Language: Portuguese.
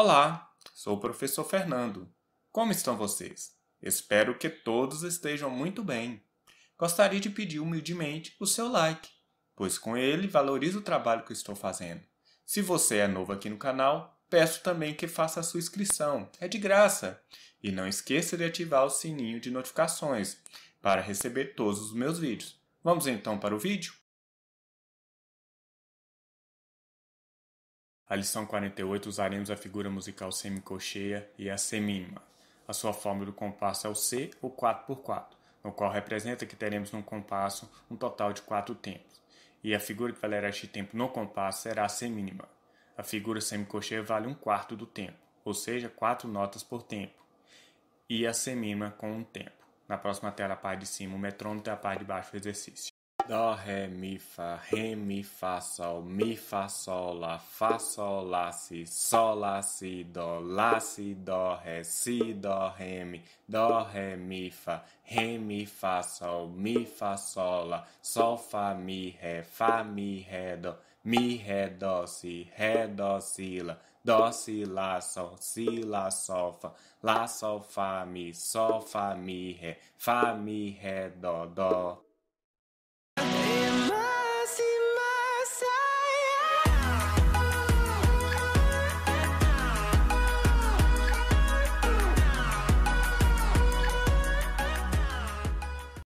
Olá, sou o professor Fernando. Como estão vocês? Espero que todos estejam muito bem. Gostaria de pedir humildemente o seu like, pois com ele valorizo o trabalho que estou fazendo. Se você é novo aqui no canal, peço também que faça a sua inscrição, é de graça. E não esqueça de ativar o sininho de notificações para receber todos os meus vídeos. Vamos então para o vídeo? A lição 48 usaremos a figura musical semicocheia e a semínima. A sua forma do compasso é o C ou 4x4, no qual representa que teremos num compasso um total de 4 tempos, e a figura que valerá este tempo no compasso será a semínima. A figura semicocheia vale um quarto do tempo, ou seja, 4 notas por tempo, e a semínima com um tempo. Na próxima tela, a parte de cima, o metrônomo e a parte de baixo, o exercício. Dó, Ré, Mi, Fá, Ré, Mi, Fá, Sol, Mi, Fá, Sol, Lá, Fá, Sol, Lá, Si, Sol, Lá, Si, Dó, Lá, Si, Dó, Ré, Si, Dó, Ré, Mi, Dó, Ré, Mi, Fá, Ré, Mi, Fá, Sol, Mi, Fá, Sol, Lá, Sol, Fá, Mi, Ré, Fá, Mi, Ré, Dó, Mi, Ré, Dó, Si, Ré, Dó, Si, Lá, Dó, Si, Lá, Sol, Si, Lá, Sol, Fá, Lá, Sol, Fá, Mi, Sol, Fá, Mi, Ré, Fá, Mi, Ré, Dó, Dó.